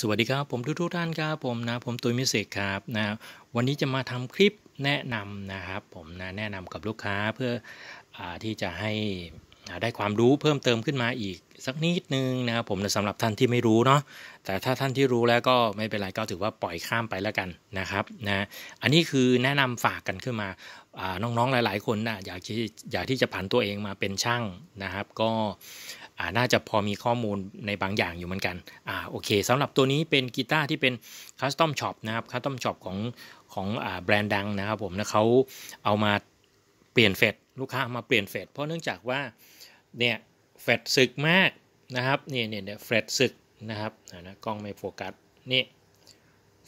สวัสดีครับ ผมทุกทุกท่านครับ ผมนะ ผมตุยมิสิกครับนะ วันนี้จะมาทำคลิปแนะนำนะครับ ผมนะแนะนำกับลูกค้าเพื่ออที่จะให้ได้ความรู้เพิ่มเติมขึ้นมาอีกสักนิดนึงนะครับผมสำหรับท่านที่ไม่รู้เนาะแต่ถ้าท่านที่รู้แล้วก็ไม่เป็นไรก็ถือว่าปล่อยข้ามไปแล้วกันนะครับ นะ อันนี้คือแนะนำฝากกันขึ้นมา น้องๆหลายๆคนนะอยากที่อยากที่จะผันตัวเองมาเป็นช่างนะครับ ก็น่าจะพอมีข้อมูลในบางอย่างอยู่เหมือนกันอ่าโอเคสำหรับตัวนี้เป็นกีตาร์ที่เป็นคัสตอมช็อปนะครับคัสตอมช็อปของของอแบรนด์ดังนะครับผมนะเขาเอามาเปลี่ยนเฟดลูกค้ามาเปลี่ยนเฟดเพราะเนื่องจากว่าเนี่ยแฟดศึกมากนะครับเนี่ยเนี่ยเนี่ยแฟดศึกนะครับนะกล้องไม่โฟกัสนี่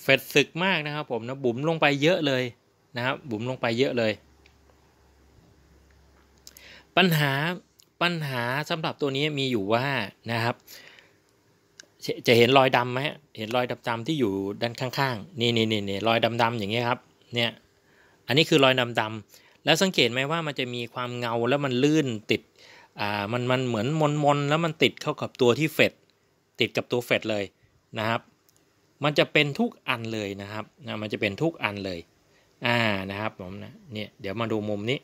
แฟดศึกมากนะครับผมนะบุ๋มลงไปเยอะเลยนะครับ บุ๋มลงไปเยอะเลย ปัญหาปัญหาสำหรับตัวนี้มีอยู่ว่านะครับ จะเห็นรอยดำไหมเห็นรอยดำๆที่อยู่ด้านข้างๆนี่นี่นี่นี่รอยดำๆอย่างเงี้ยครับเนี่ยอันนี้คือรอยดำๆแล้วสังเกตไหมว่ามันจะมีความเงาแล้วมันลื่นติด่ามันมันเหมือนมนมน แล้วมันติดเข้ากับตัวที่เฟดติดกับตัวเฟดเลยนะครับ มันจะเป็นทุกอันเลยนะครับนะมันจะเป็นทุกอันเลยอ่านะครับผมนะเนี่ยเดี๋ยวมาดูมุมนี้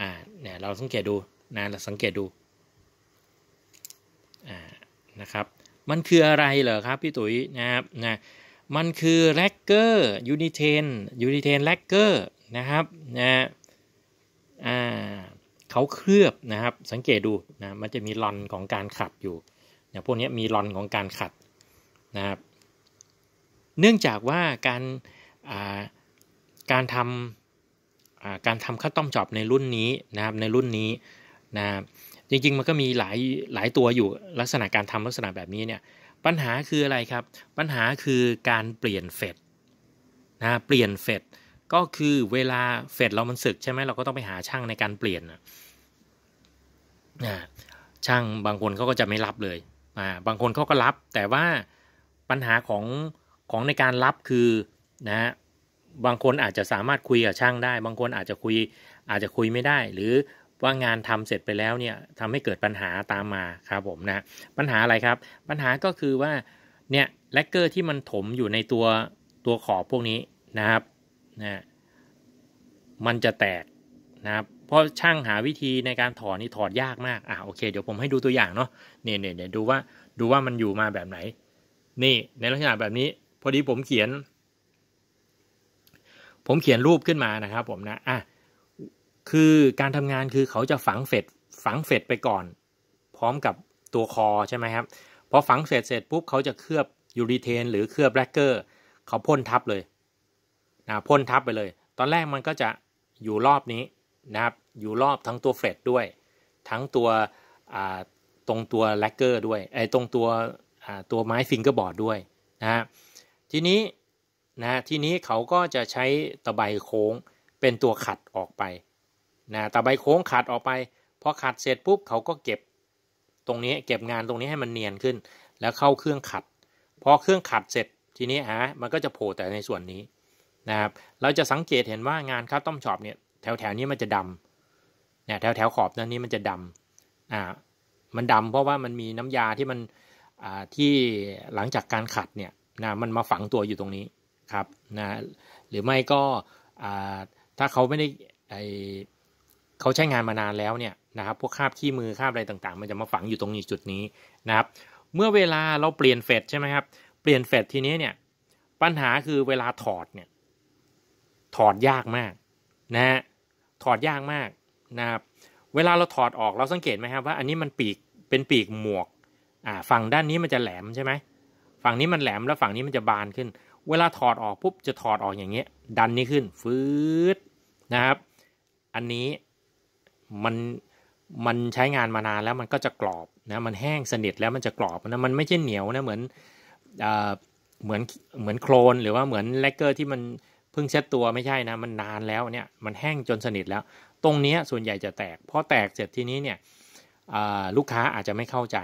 อ่าเนี่ยเราสังเกตดูนะเราสังเกตดูอ่านะครับ มันคืออะไรเหรอครับพี่ตุ๋ยนะครับนะมันคือแลกเกอร์ยูนิเทนยูนิเทนแลกเกอร์นะครับนะอ่าเขาเคลือบนะครับสังเกตดูนะมันจะมีรอนของการขัดอยู่เนี่ยพวกนี้มีรอนของการขัดนะครับเนื่องจากว่าการการทำการทำข้าวต้มจอบในรุ่นนี้นะครับในรุ่นนี้นะครับจริงๆ มันก็มีหลายหลายตัวอยู่ ลักษณะการทำลักษณะแบบนี้เนี่ยปัญหาคืออะไรครับ ปัญหาคือการเปลี่ยนเฟดนะเปลี่ยนเฟดก็คือเวลาเฟดเรามันสึกใช่ไหมเราก็ต้องไปหาช่างในการเปลี่ยนนะช่างบางคนเขาก็จะไม่รับเลยอ่าบางคนเขาก็รับ แต่ว่าปัญหาของของในการรับคือนะฮะบางคนอาจจะสามารถคุยกับช่างได้ บางคนอาจจะคุยอาจจะคุยไม่ได้ หรือว่างานทำเสร็จไปแล้วเนี่ยทำให้เกิดปัญหาตามมาครับผมนะ ปัญหาอะไรครับ ปัญหาก็คือว่าเนี่ยแลกเกอร์ที่มันถมอยู่ในตัวตัวขอบพวกนี้นะครับนะมันจะแตกนะครับเพราะช่างหาวิธีในการถอดนี่ถอดยากมาก อ่ะ โอเค เดี๋ยวผมให้ดูตัวอย่างเนาะเนี่ยเนี่ยเดี๋ยวดูว่า ดูว่ามันอยู่มาแบบไหน นี่ ในลักษณะแบบนี้ พอดีผมเขียน ผมเขียนรูปขึ้นมานะครับ ผมนะ อ่ะ คือการทำงานคือเขาจะฝังเฟดฝังเฟดไปก่อน พร้อมกับตัวคอใช่ไหมครับ พอฝังเสร็จเสร็จปุ๊บ เขาจะเคลือบยูรีเทน หรือเคลือบแบล็กเกอร์ เขาพ่นทับเลย นะ พ่นทับไปเลย ตอนแรกมันก็จะอยู่รอบนี้นะครับอยู่รอบทั้งตัวเฟรดด้วย ทั้งตัวตรงตัวแลกเกอร์ด้วยไอ้ตรงตัวตัวไม้ฟิงเกอร์บอร์ดด้วยนะฮะทีนี้นะทีนี้เขาก็จะใช้ตะไบโค้งเป็นตัวขัดออกไปนะตะไบโค้งขัดออกไป พอขัดเสร็จปุ๊บเขาก็เก็บตรงนี้เก็บงานตรงนี้ให้มันเนียนขึ้น แล้วเข้าเครื่องขัด พอเครื่องขัดเสร็จทีนี้ฮะมันก็จะโผล่แต่ในส่วนนี้นะครับเราจะสังเกตเห็นว่างานคับตอมช็อปเนี่ยถวแถวนี้มันจะดำเนี่ยแถวแถวขอบด้านนี้มันจะดำอ่ามันดำเพราะว่ามันมีน้ำยาที่มันอ่าที่หลังจากการขัดเนี่ย นะ มันมาฝังตัวอยู่ตรงนี้ครับ นะ หรือไม่ก็อ่าถ้าเขาไม่ได้ไอเขาใช้งานมานานแล้วเนี่ยนะครับพวกคราบขี้มือคราบอะไรต่าง ๆ มันจะมาฝังอยู่ตรงนี้จุดนี้นะครับ เมื่อเวลาเราเปลี่ยนเฟดใช่ไหมครับเปลี่ยนเฟดทีนี้เนี่ย ปัญหาคือเวลาถอดเนี่ย ถอดยากมาก นะฮะถอดยากมากนะครับเวลาเราถอดออกเราสังเกตไหมครับว่า อันนี้มันปีกเป็นปีกหมวกอ่าฝั่งด้านนี้มันจะแหลมใช่ไหมฝั่งนี้มันแหลมแล้วฝั่งนี้มันจะบานขึ้น เวลาถอดออกปุ๊บจะถอดออกอย่างเงี้ยดันนี้ขึ้นฟืดนะครับ อันนี้มันมันใช้งานมานานแล้วมันก็จะกรอบนะมันแห้งสนิทแล้วมันจะกรอบนะมันไม่ใช่เหนียวนะเหมือนเหมือนเหมือนโครนหรือว่าเหมือนแลกเกอร์ที่มันพิ่งเช็ดตัวไม่ใช่นะมันนานแล้วเนี่ยมันแห้งจนสนิทแล้ว ตรงนี้ส่วนใหญ่จะแตก พอแตกเสร็จทีนี้เนี่ยลูกค้าอาจจะไม่เข้าใจ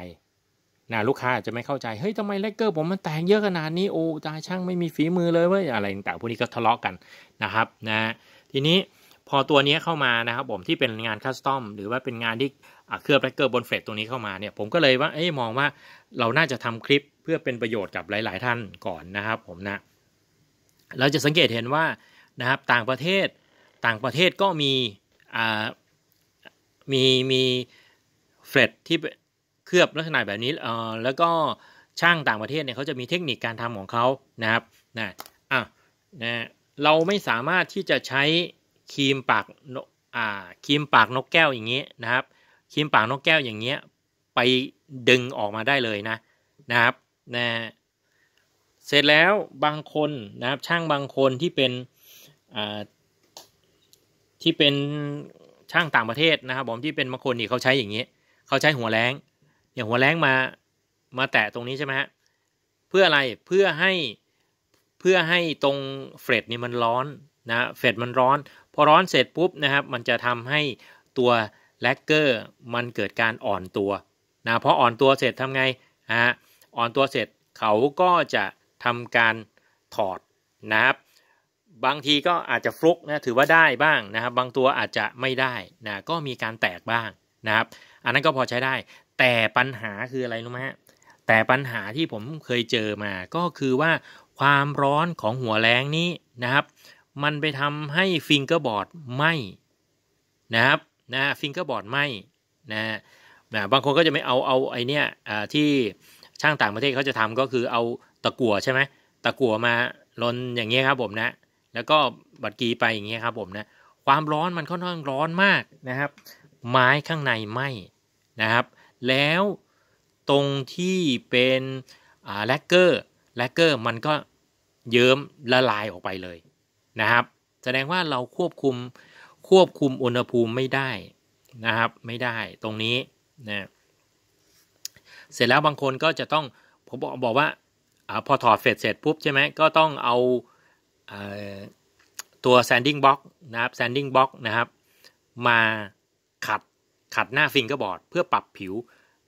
นะลูกค้าอาจจะไม่เข้าใจ เฮ้ยทำไมเลกเกอร์ผมมันแตกเยอะขนาดนี้โอ้ตาช่างไม่มีฝีมือเลยเว้ยอะไรต่างพวกนี้ก็ทะเลาะกันนะครับนะทีนี้พอตัวนี้เข้ามานะครับผมที่เป็นงานคัสตอมหรือว่าเป็นงานที่เคลือบแลกเกอร์บนเฟรตตัวนี้เข้ามาเนี่ยผมก็เลยว่าเอ้ยมองว่าเราน่าจะทำคลิปเพื่อเป็นประโยชน์กับหลาย ๆ ท่านก่อนนะครับผมนะเราจะสังเกตเห็นว่านะครับต่างประเทศต่างประเทศก็มีมีมีเฟลดที่เคลือบลักษณะแบบนี้แล้วก็ช่างต่างประเทศเนี่ยเขาจะมีเทคนิคการทำของเขานะครับนะอ่ะนะเราไม่สามารถที่จะใช้ครีมปากอ่าครีมปากนกแก้วอย่างนี้นะครับครีมปากนกแก้วอย่างเงี้ยไปดึงออกมาได้เลยนะนะครับนะเสร็จแล้วบางคนนะครับ ช่างบางคนที่เป็นที่เป็นช่างต่างประเทศนะครับผมที่เป็นบางคนนี่เขาใช้อย่างนี้เขาใช้หัวแรงอย่างหัวแรงมามาแตะตรงนี้ใช่ไหมฮะเพื่ออะไรเพื่อให้เพื่อให้ตรงเฟรดนี่มันร้อนนะเฟรดมันร้อน พอร้อนเสร็จปุ๊บนะครับ มันจะทำให้ตัวแลกเกอร์มันเกิดการอ่อนตัวนะพออ่อนตัวเสร็จทำไงฮะอ่อนตัวเสร็จเขาก็จะทำการถอดนะครับ บางทีก็อาจจะฟลุกนะ ถือว่าได้บ้างนะครับ บางตัวอาจจะไม่ได้นะก็มีการแตกบ้างนะครับ อันนั้นก็พอใช้ได้ แต่ปัญหาคืออะไรรู้ไหมฮะแต่ปัญหาที่ผมเคยเจอมา ก็คือว่าความร้อนของหัวแรงนี้นะครับ มันไปทำให้ฟิงเกอร์บอร์ดไหมนะครับนะฟิงเกอร์บอร์ดไหมนะนะบางคนก็จะไม่เอาเอาไอเนี้ยที่ช่างต่างประเทศเขาจะทำก็คือเอาตะกั่วใช่ไหมตะกั่วมาลนอย่างเงี้ยครับ ผมนะ แล้วก็บัดกีไปอย่างเงี้ยครับผมนะความร้อนมันค่อนข้างร้อนมากนะครับ ไม้ข้างในไหมนะครับ แล้วตรงที่เป็นแลกเกอร์แลกเกอร์มันก็เยิ้มละลายออกไปเลยนะครับ แสดงว่าเราควบคุมควบคุมอุณหภูมิไม่ได้นะครับ ไม่ได้ตรงนี้นะเสร็จแล้วบางคนก็จะต้องผมบอกบอกว่าอพอถอดเฟดเสร็จปุ๊บใช่ไหมก็ต้องเอาตัว sanding b ล o อกนะครับ sanding b ล o อกนะครับมาขัดขัดหน้าฟิงเกอร์บอร์ดเพื่อปรับผิว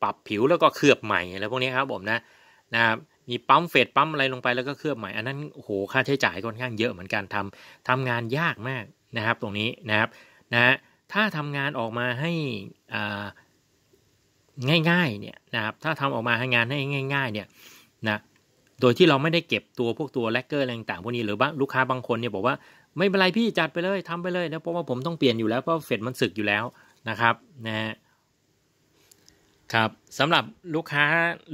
ปรับผิวแล้วก็เคลือบใหม่อะไรพวกนี้ครับผมนะนะครับมีปั๊มเฟดปั๊มอะไรลงไปแล้วก็เคลือบใหม่ อันนั้นโโหค่าใช้จ่ายค่อนข้างเยอะเหมือนกันทำ ทำงานยากมากนะครับ ตรงนี้นะครับ นะถ้าทำงานออกมาให้อ่าง่ายๆเนี่ยนะครับ ถ้าทำออกมางานให้ง่ายๆเนี่ยนะโดยที่เราไม่ได้เก็บตัวพวกตัวแลกเกอร์อะไรต่างพวกนี้ หรือว่าลูกค้าบางคนเนี่ยบอกว่าไม่เป็นไรพี่จัดไปเลยทำไปเลยนวเพราะว่าผมต้องเปลี่ยนอยู่แล้วเพราะเฟดมันสึกอยู่แล้วนะครับ นะ ครับสำหรับลูกค้า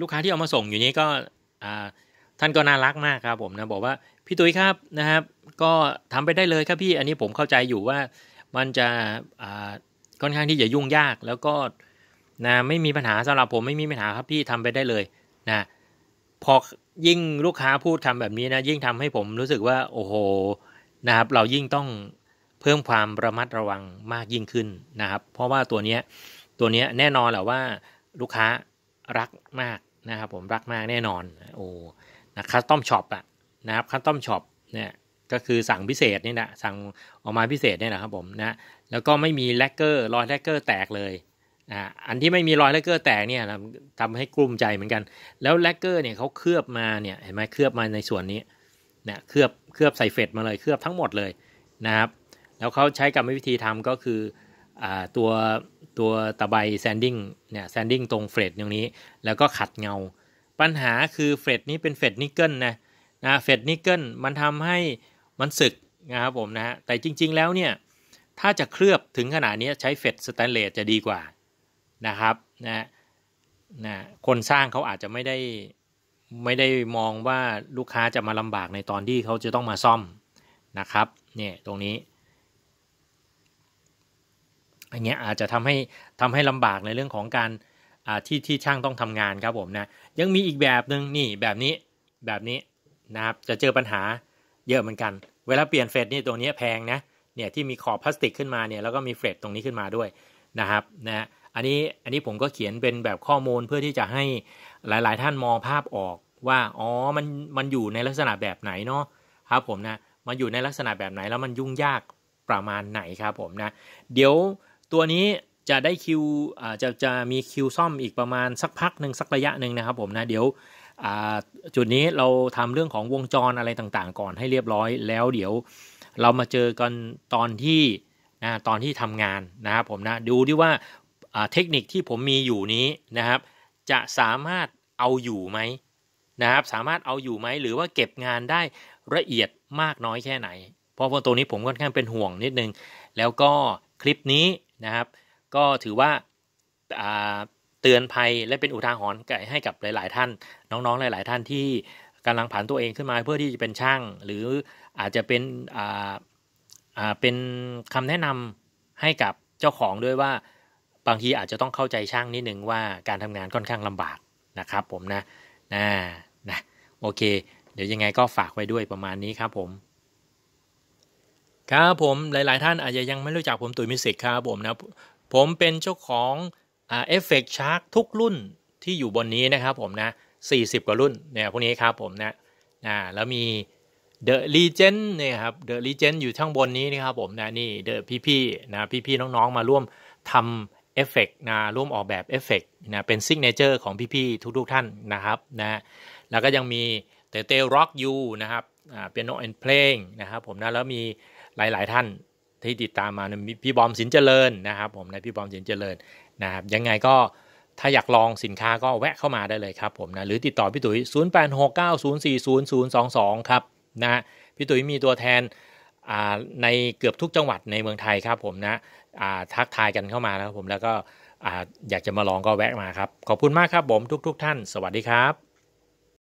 ลูกค้าที่เอามาส่งอยู่นี้ก็ท่านก็น่ารักมากครับ ผมนะ บอกว่าพี่ตุ้ยครับนะครับ ก็ทำไปได้เลยครับพี่ อันนี้ผมเข้าใจอยู่ว่ามันจะค่อนข้างที่จะยุ่งยากแล้วก็นะไม่มีปัญหาสำหรับผมไม่มีปัญหาครับพี่ทำไปได้เลยนะพอยิ่งลูกค้าพูดคำแบบนี้นะยิ่งทำให้ผมรู้สึกว่าโอ้โหนะครับเรายิ่งต้องเพิ่มความระมัดระวังมากยิ่งขึ้นนะครับเพราะว่าตัวเนี้ยตัวเนี้ยแน่นอนแหละว่าลูกค้ารักมากนะครับผมรักมากแน่นอนโอ้นะคัสตอมช็อปอะนะครับคัสตอมช็อปเนี่ยก็คือสั่งพิเศษนี่นะสั่งออกมาพิเศษเนี่ยนะครับผมนะแล้วก็ไม่มีแลกเกอร์รอยแลกเกอร์แตกเลย่ะอันที่ไม่มีรอยแลกเกอร์แตกเนี่ยทำให้กลุ้มใจเหมือนกัน แล้วแลกเกอร์เนี่ยเขาเคลือบมาเนี่ยเห็นไหมเคลือบมาในส่วนนี้เนี่ยเคลือบเคลือบใส่เฟดมาเลยเคลือบทั้งหมดเลยนะครับ แล้วเขาใช้กรรมวิธีทำก็คือตัวตัวตะไบแซนดิ้งเนี่ยแซนดิ้งตรงเฟดตรงนี้ แล้วก็ขัดเงา ปัญหาคือเฟดนี้เป็นเฟดนิกเกิลนะนะเฟดนิกเกิลมันทำให้มันสึกนะครับผมนะฮะ แต่จริง ๆ แล้วเนี่ยถ้าจะเคลือบถึงขนาดนี้ใช้เฟดสแตนเลสจะดีกว่านะครับ นะ นะ คนสร้างเขาอาจจะไม่ได้ไม่ได้มองว่าลูกค้าจะมาลำบากในตอนที่เขาจะต้องมาซ่อมนะครับ เนี่ยตรงนี้ อันเนี้ยอาจจะทำให้ทาให้ลำบากในเรื่องของการที่ที่ช่างต้องทำงานครับผม นะ ยังมีอีกแบบหนึ่งนี่ แบบนี้ แบบนี้ นะครับ จะเจอปัญหาเยอะเหมือนกัน เวลาเปลี่ยนเฟตนี่ ตรงนี้แพงนะ เนี่ย ที่มีขอบพลาสติกขึ้นมา เนี่ย แล้วก็มีเฟสตรงนี้ขึ้นมาด้วย นะครับ นะอันนี้อันนี้ผมก็เขียนเป็นแบบข้อมูลเพื่อที่จะให้หลายๆ ท่านมองภาพออกว่าอ๋อมันมันอยู่ในลักษณะแบบไหนเนาะครับผมนะมันอยู่ในลักษณะแบบไหนแล้วมันยุ่งยากประมาณไหนครับผมนะเดี๋ยวตัวนี้จะได้คิวจะจะมีคิวซ่อมอีกประมาณสักพักหนึ่งสักระยะหนึ่งนะครับผมนะเดี๋ยวจุดนี้เราทำเรื่องของวงจรอะไรต่าง ๆก่อนให้เรียบร้อย แล้ว เดี๋ยว เรามาเจอกันตอนที่นะตอนที่ทำงานนะครับผมนะ ดูดิว่าเทคนิคที่ผมมีอยู่นี้นะครับ จะสามารถเอาอยู่ไหมนะครับ สามารถเอาอยู่ไหมหรือว่าเก็บงานได้ละเอียดมากน้อยแค่ไหน เพราะว่าตัวนี้ผมค่อนข้างเป็นห่วงนิดนึง แล้วก็คลิปนี้นะครับ ก็ถือว่าเตือนภัยและเป็นอุทาหรณ์ให้กับหลาย ๆ ท่าน น้อง ๆ หลาย ๆ ท่านที่กำลังผันตัวเองขึ้นมา เพื่อที่จะเป็นช่าง หรืออาจจะเป็นเป็นคำแนะนำให้กับเจ้าของด้วยว่าบางทีอาจจะต้องเข้าใจช่างนิดนึงว่าการทำงานค่อนข้างลำบากนะครับผมนะนะนะโอเค เดี๋ยวยังไงก็ฝากไว้ด้วยประมาณนี้ครับผมครับผมหลายๆท่านอาจจะยังไม่รู้จักผมตุ๋ยมิสิกครับผมนะผมเป็นเจ้าของเอฟเฟกชาร์กทุกรุ่นที่อยู่บนนี้นะครับผมนะ40 กว่ารุ่นเนี่ยพวกนี้ครับผมนะนะแล้วมี The Legend เนี่ยครับ The Legend อยู่ข้างบนนี้นะครับผมนะนี่ดอะพี่ๆนะพี่ๆน้องๆ มาร่วมทำเอฟเฟกนะร่วมออกแบบเอฟเฟกนะเป็นซิกเนเจอร์ของพี่ๆทุก ๆท่านนะครับนะแล้วก็ยังมีเตเต้ร็อกยูนะครับเปียโนแอนเพลงนะครับผมนะแล้วมีหลายๆท่านที่ติดตามมาพี่บอมสินเจริญนะครับผมนะพี่บอมสินเจริญนะครับยังไงก็ถ้าอยากลองสินค้าก็แวะเข้ามาได้เลยครับผมนะหรือติดต่อพี่ตุ๋ย0869040022ครับนะพี่ตุ๋ยมีตัวแทนในเกือบทุกจังหวัดในเมืองไทยครับผมนะทักทายกันเข้ามาแลครับผมแล้วก็อยากจะมาลองก็แวะมาครับ ขอบคุณมากครับผม ทุกๆ ท่าน สวัสดีครับ